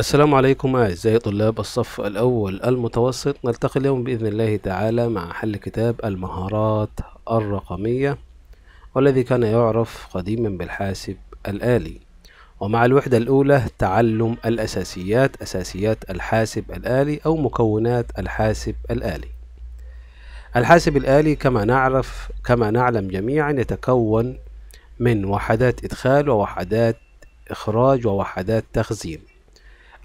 السلام عليكم أعزائي طلاب الصف الأول المتوسط نلتقي اليوم بإذن الله تعالى مع حل كتاب المهارات الرقمية والذي كان يعرف قديما بالحاسب الآلي ومع الوحدة الأولى تعلم الأساسيات أساسيات الحاسب الآلي أو مكونات الحاسب الآلي الحاسب الآلي كما نعرف كما نعلم جميعا يتكون من وحدات إدخال ووحدات إخراج ووحدات تخزين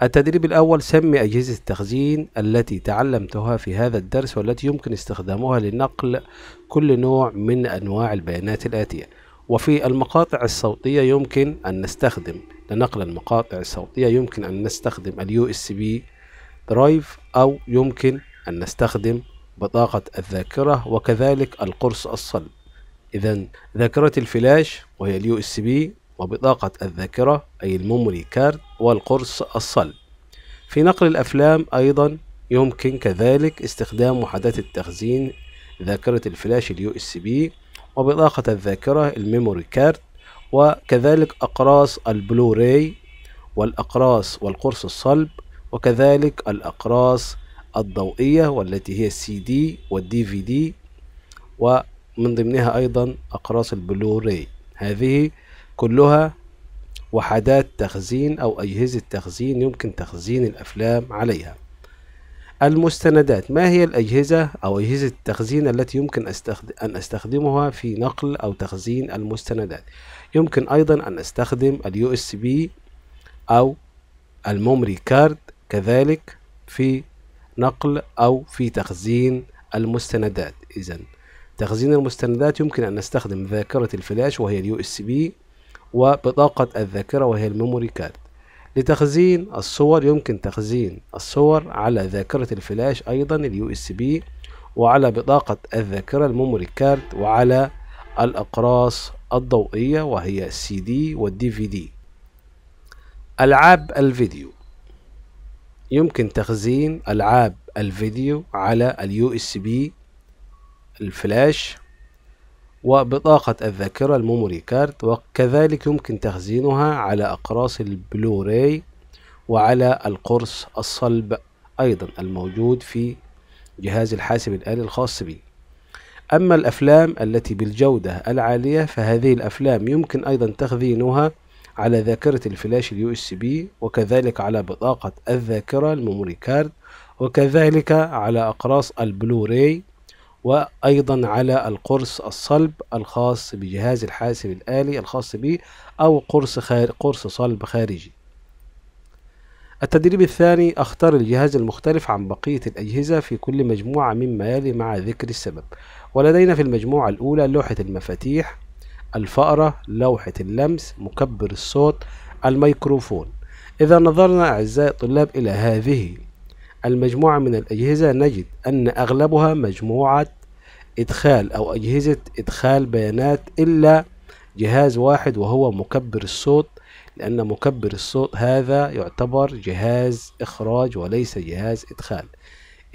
التدريب الأول سمي أجهزة التخزين التي تعلمتها في هذا الدرس والتي يمكن استخدامها لنقل كل نوع من أنواع البيانات الآتية وفي المقاطع الصوتية يمكن أن نستخدم لنقل المقاطع الصوتية يمكن أن نستخدم اليو اس بي درايف أو يمكن أن نستخدم بطاقة الذاكرة وكذلك القرص الصلب إذا ذاكرة الفلاش وهي اليو اس بي وبطاقة الذاكرة أي الميموري كارد والقرص الصلب في نقل الأفلام أيضا يمكن كذلك استخدام وحدات التخزين ذاكرة الفلاش اليو اس بي وبطاقة الذاكرة الميموري كارد وكذلك أقراص البلوراي والأقراص والقرص الصلب وكذلك الأقراص الضوئية والتي هي السي دي والدي في دي ومن ضمنها أيضا أقراص البلوراي هذه كلها وحدات تخزين أو أجهزة تخزين يمكن تخزين الأفلام عليها المستندات ما هي الأجهزة أو أجهزة التخزين التي يمكن أن أستخدمها في نقل أو تخزين المستندات يمكن أيضا أن أستخدم اليو اس بي أو الميموري كارد كذلك في نقل أو في تخزين المستندات إذا تخزين المستندات يمكن أن نستخدم ذاكرة الفلاش وهي اليو اس بي وبطاقة الذاكرة وهي الميموري كارد لتخزين الصور يمكن تخزين الصور على ذاكرة الفلاش أيضا اليو اس بي وعلى بطاقة الذاكرة الميموري كارد وعلى الأقراص الضوئية وهي السي دي والدي في دي ألعاب الفيديو يمكن تخزين ألعاب الفيديو على اليو اس بي الفلاش وبطاقة الذاكرة الميموري كارد وكذلك يمكن تخزينها على أقراص البلوراي وعلى القرص الصلب أيضا الموجود في جهاز الحاسب الآلي الخاص بي أما الأفلام التي بالجودة العالية فهذه الأفلام يمكن أيضا تخزينها على ذاكرة الفلاش اليو اس بي وكذلك على بطاقة الذاكرة الميموري كارد وكذلك على أقراص البلوراي وأيضا على القرص الصلب الخاص بجهاز الحاسب الآلي الخاص به أو قرص, خار... قرص صلب خارجي التدريب الثاني اختار الجهاز المختلف عن بقية الأجهزة في كل مجموعة مما يلي مع ذكر السبب ولدينا في المجموعة الأولى لوحة المفاتيح الفأرة لوحة اللمس مكبر الصوت الميكروفون إذا نظرنا أعزائي الطلاب إلى هذه المجموعة من الأجهزة نجد أن أغلبها مجموعة إدخال أو أجهزة إدخال بيانات إلا جهاز واحد وهو مكبر الصوت لأن مكبر الصوت هذا يعتبر جهاز إخراج وليس جهاز إدخال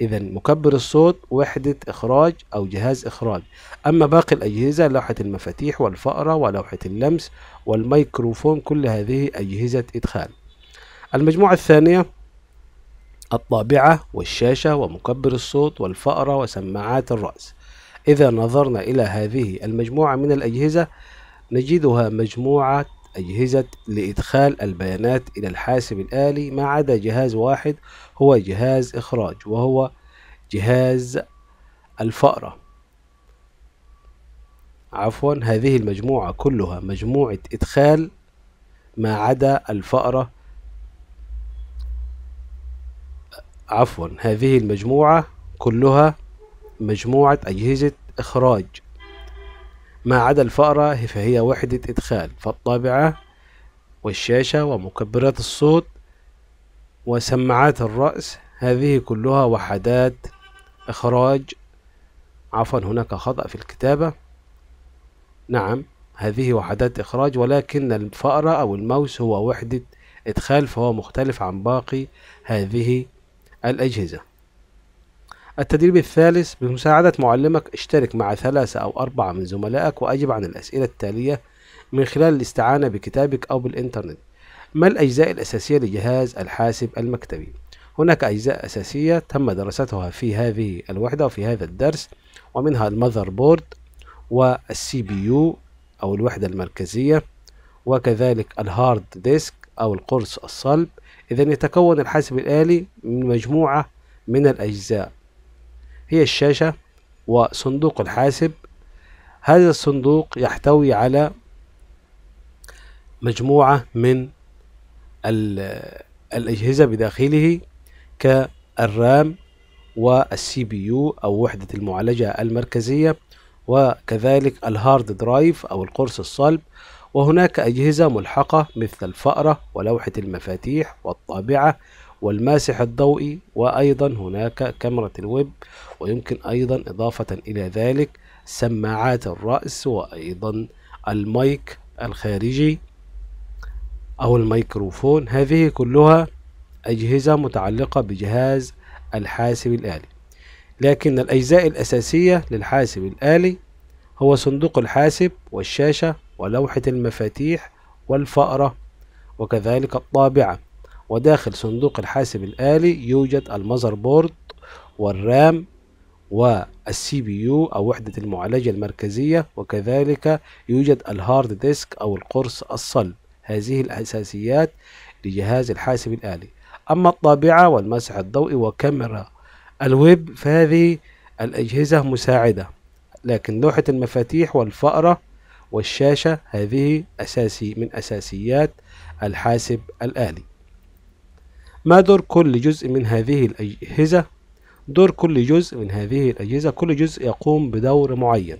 إذا مكبر الصوت وحدة إخراج أو جهاز إخراج أما باقي الأجهزة لوحة المفاتيح والفأرة ولوحة اللمس والميكروفون كل هذه أجهزة إدخال المجموعة الثانية الطابعة والشاشة ومكبر الصوت والفأرة وسماعات الرأس إذا نظرنا إلى هذه المجموعة من الأجهزة نجدها مجموعة أجهزة لإدخال البيانات إلى الحاسب الآلي ما عدا جهاز واحد هو جهاز إخراج وهو جهاز الفأرة عفوا هذه المجموعة كلها مجموعة إدخال ما عدا الفأرة عفوا هذه المجموعة كلها مجموعة أجهزة إخراج ما عدا الفأرة فهي وحدة إدخال فالطابعة والشاشة ومكبرات الصوت وسماعات الرأس هذه كلها وحدات إخراج عفوا هناك خطأ في الكتابة نعم هذه وحدات إخراج ولكن الفأرة أو الماوس هو وحدة إدخال فهو مختلف عن باقي هذه الأجهزة التدريب الثالث بمساعدة معلمك اشترك مع ثلاثة أو أربعة من زملائك وأجب عن الأسئلة التالية من خلال الاستعانة بكتابك أو بالإنترنت ما الأجزاء الأساسية لجهاز الحاسب المكتبي؟ هناك أجزاء أساسية تم دراستها في هذه الوحدة وفي هذا الدرس ومنها المذر بورد والسي بي يو أو الوحدة المركزية وكذلك الهارد ديسك أو القرص الصلب إذا يتكون الحاسب الآلي من مجموعة من الأجزاء هي الشاشة وصندوق الحاسب هذا الصندوق يحتوي على مجموعة من الأجهزة بداخله كالرام والسي بي يو أو وحدة المعالجة المركزية وكذلك الهارد درايف أو القرص الصلب وهناك أجهزة ملحقة مثل الفأرة ولوحة المفاتيح والطابعة والماسح الضوئي وأيضا هناك كاميرا الويب ويمكن أيضا إضافة إلى ذلك سماعات الرأس وأيضا المايك الخارجي أو الميكروفون هذه كلها أجهزة متعلقة بجهاز الحاسب الآلي لكن الأجزاء الأساسية للحاسب الآلي هو صندوق الحاسب والشاشة ولوحة المفاتيح والفأرة وكذلك الطابعة وداخل صندوق الحاسب الآلي يوجد المذر بورد والرام والسي بي يو أو وحدة المعالجة المركزية وكذلك يوجد الهارد ديسك أو القرص الصلب هذه الأساسيات لجهاز الحاسب الآلي أما الطابعة والمسح الضوئي وكاميرا الويب فهذه الأجهزة مساعدة لكن لوحة المفاتيح والفأرة والشاشة هذه أساسي من أساسيات الحاسب الآلي ما دور كل جزء من هذه الأجهزة؟ دور كل جزء من هذه الأجهزة كل جزء يقوم بدور معين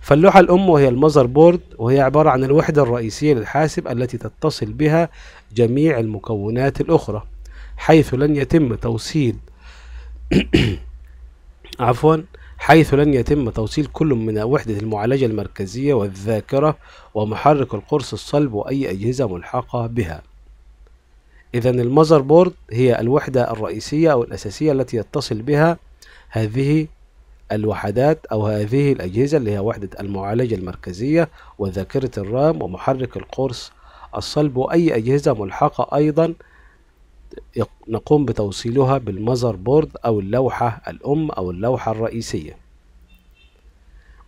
فاللوحة الأم وهي المذر بورد وهي عبارة عن الوحدة الرئيسية للحاسب التي تتصل بها جميع المكونات الأخرى حيث لن يتم توصيل عفواً حيث لن يتم توصيل كل من وحدة المعالجة المركزية والذاكرة ومحرك القرص الصلب وأي أجهزة ملحقة بها إذا المذر بورد هي الوحدة الرئيسية أو الأساسية التي يتصل بها هذه الوحدات أو هذه الأجهزة اللي هي وحدة المعالجة المركزية وذاكرة الرام ومحرك القرص الصلب وأي أجهزة ملحقة أيضا نقوم بتوصيلها بالمذر بورد أو اللوحة الأم أو اللوحة الرئيسية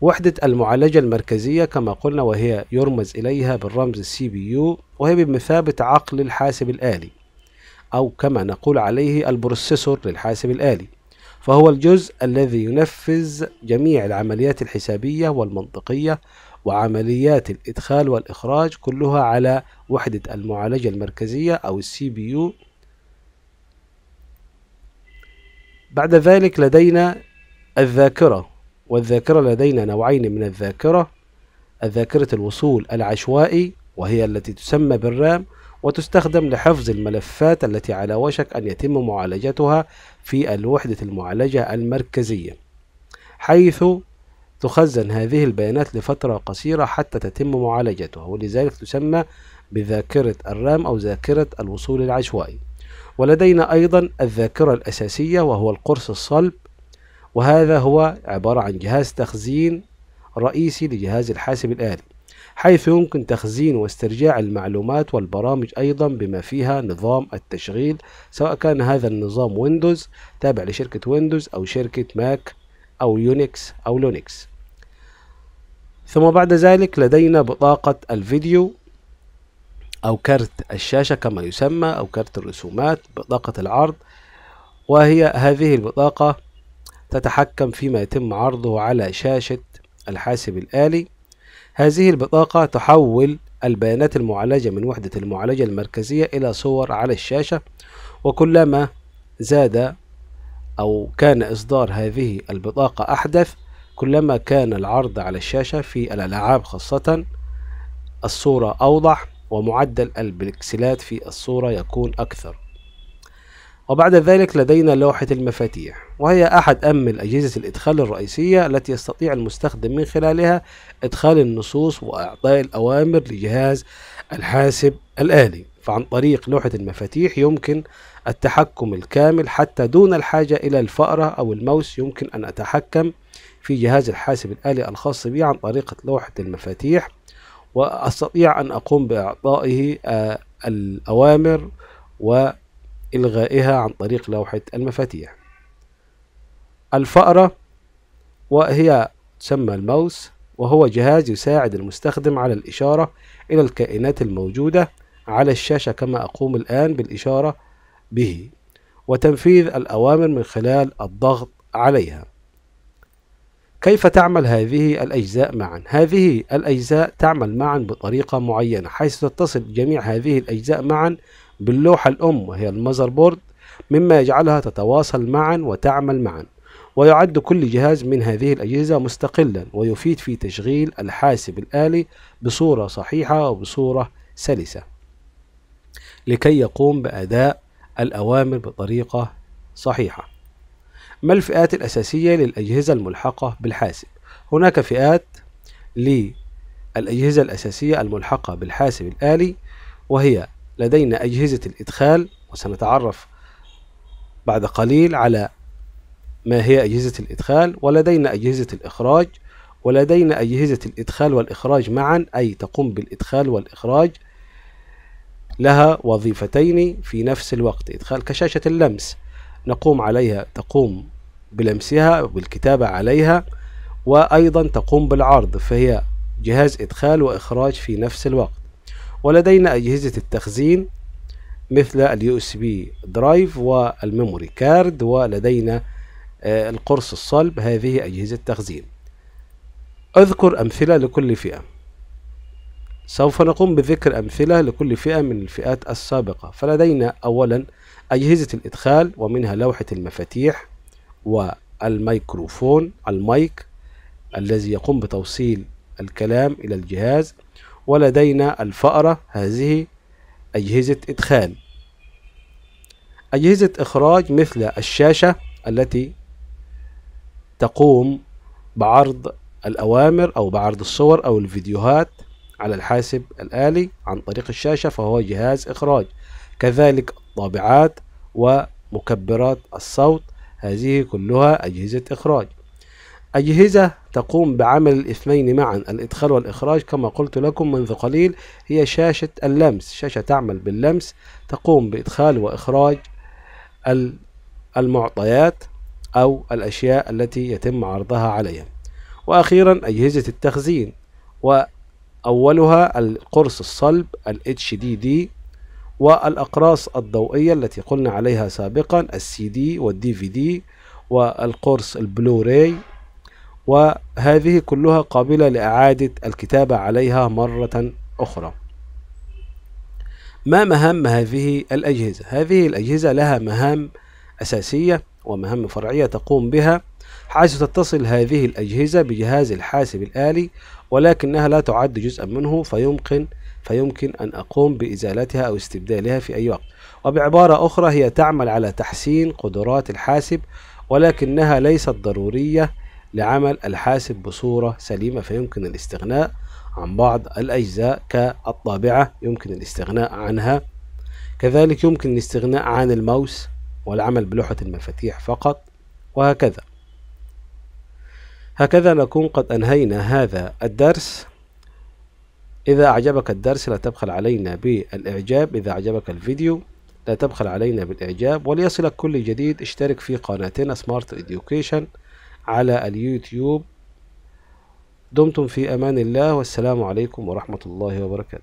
وحدة المعالجة المركزية كما قلنا وهي يرمز إليها بالرمز السي بي يو وهي بمثابة عقل الحاسب الآلي أو كما نقول عليه البروسيسور للحاسب الآلي فهو الجزء الذي ينفذ جميع العمليات الحسابية والمنطقية وعمليات الإدخال والإخراج كلها على وحدة المعالجة المركزية أو السي بي يو بعد ذلك لدينا الذاكرة والذاكرة لدينا نوعين من الذاكرة ذاكرة الوصول العشوائي وهي التي تسمى بالرام وتستخدم لحفظ الملفات التي على وشك أن يتم معالجتها في الوحدة المعالجة المركزية حيث تخزن هذه البيانات لفترة قصيرة حتى تتم معالجتها ولذلك تسمى بذاكرة الرام أو ذاكرة الوصول العشوائي ولدينا أيضا الذاكرة الأساسية وهو القرص الصلب وهذا هو عبارة عن جهاز تخزين رئيسي لجهاز الحاسب الآلي حيث يمكن تخزين واسترجاع المعلومات والبرامج أيضا بما فيها نظام التشغيل سواء كان هذا النظام ويندوز تابع لشركة ويندوز أو شركة ماك أو يونكس أو لونكس ثم بعد ذلك لدينا بطاقة الفيديو أو كارت الشاشة كما يسمى أو كارت الرسومات بطاقة العرض وهي هذه البطاقة تتحكم فيما يتم عرضه على شاشة الحاسب الآلي هذه البطاقة تحول البيانات المعالجة من وحدة المعالجة المركزية إلى صور على الشاشة وكلما زاد أو كان إصدار هذه البطاقة أحدث كلما كان العرض على الشاشة في الألعاب خاصة الصورة أوضح ومعدل البكسلات في الصورة يكون أكثر وبعد ذلك لدينا لوحة المفاتيح وهي أحد أهم الأجهزة الإدخال الرئيسية التي يستطيع المستخدم من خلالها إدخال النصوص وإعطاء الأوامر لجهاز الحاسب الآلي فعن طريق لوحة المفاتيح يمكن التحكم الكامل حتى دون الحاجة إلى الفأرة أو الماوس يمكن أن أتحكم في جهاز الحاسب الآلي الخاص بي عن طريقة لوحة المفاتيح واستطيع ان اقوم باعطائه آه، الاوامر والغائها عن طريق لوحه المفاتيح الفأرة وهي تسمى الماوس وهو جهاز يساعد المستخدم على الإشارة إلى الكائنات الموجودة على الشاشة كما أقوم الآن بالإشارة به وتنفيذ الأوامر من خلال الضغط عليها كيف تعمل هذه الأجزاء معا؟ هذه الأجزاء تعمل معا بطريقة معينة حيث تتصل جميع هذه الأجزاء معا باللوحة الأم وهي المذر بورد مما يجعلها تتواصل معا وتعمل معا ويعد كل جهاز من هذه الأجهزة مستقلا ويفيد في تشغيل الحاسب الآلي بصورة صحيحة وبصورة سلسة لكي يقوم بأداء الأوامر بطريقة صحيحة ما الفئات الأساسية للأجهزة الملحقة بالحاسب هناك فئات للأجهزة الأساسية الملحقة بالحاسب الآلي وهي لدينا أجهزة الإدخال وسنتعرف بعد قليل على ما هي أجهزة الإدخال ولدينا أجهزة الإخراج ولدينا أجهزة الإدخال والإخراج معا أي تقوم بالإدخال والإخراج لها وظيفتين في نفس الوقت إدخال كشاشة اللمس نقوم عليها تقوم بلمسها بالكتابة عليها وأيضا تقوم بالعرض فهي جهاز إدخال وإخراج في نفس الوقت ولدينا أجهزة التخزين مثل اليو اس بي درايف والميموري كارد ولدينا آه، القرص الصلب هذه أجهزة تخزين أذكر أمثلة لكل فئة سوف نقوم بذكر أمثلة لكل فئة من الفئات السابقة فلدينا أولا أجهزة الإدخال ومنها لوحة المفاتيح والميكروفون المايك الذي يقوم بتوصيل الكلام إلى الجهاز ولدينا الفأرة هذه أجهزة إدخال أجهزة إخراج مثل الشاشة التي تقوم بعرض الأوامر أو بعرض الصور أو الفيديوهات على الحاسب الآلي عن طريق الشاشة فهو جهاز إخراج كذلك طابعات ومكبرات الصوت هذه كلها أجهزة إخراج أجهزة تقوم بعمل الاثنين معا الإدخال والإخراج كما قلت لكم منذ قليل هي شاشة اللمس شاشة تعمل باللمس تقوم بإدخال وإخراج المعطيات أو الأشياء التي يتم عرضها عليها وأخيرا أجهزة التخزين وأولها القرص الصلب الـ HDD والأقراص الضوئية التي قلنا عليها سابقا السي دي والدي في دي والقرص البلوراي وهذه كلها قابلة لإعادة الكتابة عليها مرة أخرى ما مهام هذه الأجهزة؟ هذه الأجهزة لها مهام أساسية ومهام فرعية تقوم بها حيث تتصل هذه الأجهزة بجهاز الحاسب الآلي ولكنها لا تعد جزءا منه فيمكن فيمكن أن أقوم بإزالتها أو استبدالها في أي وقت وبعبارة أخرى هي تعمل على تحسين قدرات الحاسب ولكنها ليست ضرورية لعمل الحاسب بصورة سليمة فيمكن الاستغناء عن بعض الأجزاء كالطابعة يمكن الاستغناء عنها كذلك يمكن الاستغناء عن الماوس والعمل بلوحة المفاتيح فقط وهكذا هكذا نكون قد أنهينا هذا الدرس إذا أعجبك الدرس لا تبخل علينا بالإعجاب إذا أعجبك الفيديو لا تبخل علينا بالإعجاب وليصلك كل جديد اشترك في قناتنا سمارت إديوكيشن على اليوتيوب دمتم في أمان الله والسلام عليكم ورحمة الله وبركاته